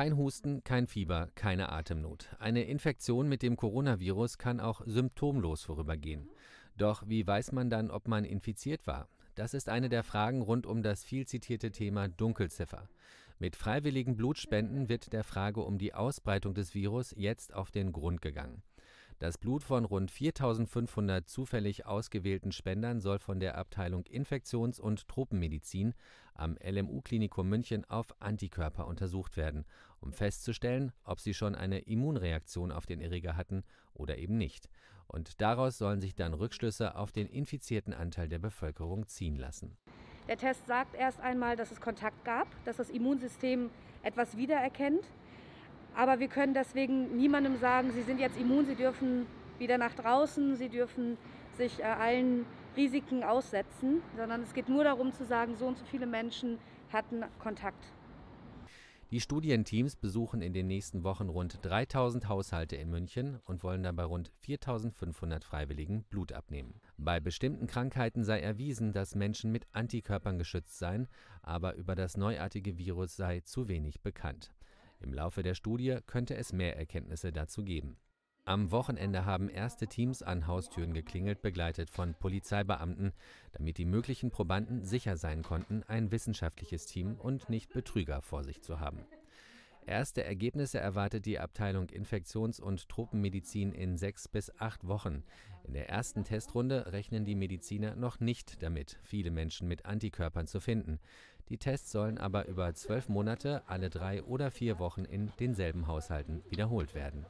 Kein Husten, kein Fieber, keine Atemnot. Eine Infektion mit dem Coronavirus kann auch symptomlos vorübergehen. Doch wie weiß man dann, ob man infiziert war? Das ist eine der Fragen rund um das viel zitierte Thema Dunkelziffer. Mit freiwilligen Blutspenden wird der Frage um die Ausbreitung des Virus jetzt auf den Grund gegangen. Das Blut von rund 4500 zufällig ausgewählten Spendern soll von der Abteilung Infektions- und Tropenmedizin am LMU-Klinikum München auf Antikörper untersucht werden, um festzustellen, ob sie schon eine Immunreaktion auf den Erreger hatten oder eben nicht. Und daraus sollen sich dann Rückschlüsse auf den infizierten Anteil der Bevölkerung ziehen lassen. Der Test sagt erst einmal, dass es Kontakt gab, dass das Immunsystem etwas wiedererkennt. Aber wir können deswegen niemandem sagen, sie sind jetzt immun, sie dürfen wieder nach draußen, sie dürfen sich äh, allen Risiken aussetzen, sondern es geht nur darum zu sagen, so und so viele Menschen hatten Kontakt. Die Studienteams besuchen in den nächsten Wochen rund 3000 Haushalte in München und wollen dabei rund 4500 Freiwilligen Blut abnehmen. Bei bestimmten Krankheiten sei erwiesen, dass Menschen mit Antikörpern geschützt seien, aber über das neuartige Virus sei zu wenig bekannt. Im Laufe der Studie könnte es mehr Erkenntnisse dazu geben. Am Wochenende haben erste Teams an Haustüren geklingelt, begleitet von Polizeibeamten, damit die möglichen Probanden sicher sein konnten, ein wissenschaftliches Team und nicht Betrüger vor sich zu haben. Erste Ergebnisse erwartet die Abteilung Infektions- und Tropenmedizin in sechs bis acht Wochen. In der ersten Testrunde rechnen die Mediziner noch nicht damit, viele Menschen mit Antikörpern zu finden. Die Tests sollen aber über zwölf Monate alle drei oder vier Wochen in denselben Haushalten wiederholt werden.